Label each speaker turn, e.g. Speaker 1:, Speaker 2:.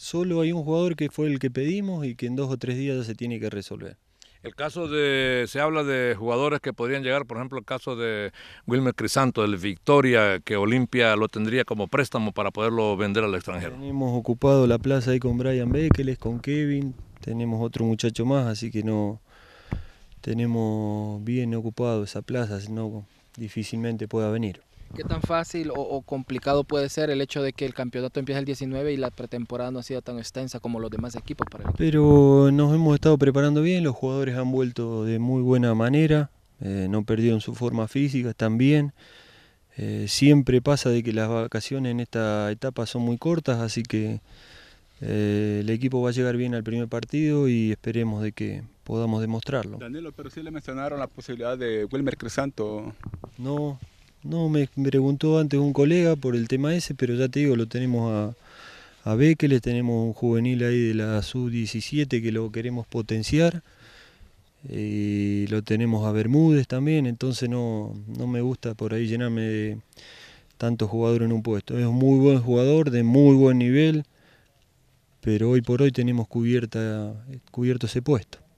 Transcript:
Speaker 1: Solo hay un jugador que fue el que pedimos y que en dos o tres días ya se tiene que resolver.
Speaker 2: El
Speaker 3: caso de, se habla de jugadores que podrían llegar, por ejemplo, el caso de
Speaker 2: Wilmer Crisanto, del Victoria, que Olimpia lo tendría como préstamo para poderlo vender al extranjero.
Speaker 3: Tenemos
Speaker 1: ocupado la plaza ahí con Brian Bekeles, con Kevin, tenemos otro muchacho más, así que no tenemos bien ocupado esa plaza, sino difícilmente pueda venir.
Speaker 4: ¿Qué tan fácil o, complicado puede ser el hecho de que el campeonato empiece el 19 y la pretemporada no ha sido tan extensa como los demás equipos para
Speaker 1: Pero nos hemos estado preparando bien, los jugadores han vuelto de muy buena manera, eh, no perdieron su forma física, están bien. Eh, siempre pasa de que las vacaciones en esta etapa son muy cortas, así que eh, el equipo va a llegar bien al primer partido y esperemos de que podamos
Speaker 5: demostrarlo. Danilo, pero sí le mencionaron la posibilidad de Wilmer Cresanto.
Speaker 1: No, no, me preguntó antes un colega por el tema ese, pero ya te digo, lo tenemos a, a tenemos un juvenil ahí de la sub-17 que lo queremos potenciar. Y eh, lo tenemos a Bermúdez también, entonces no, me gusta por ahí llenarme de tanto jugador en un puesto. Es un muy buen jugador, de muy buen nivel, pero hoy por hoy tenemos cubierta, cubierto ese puesto.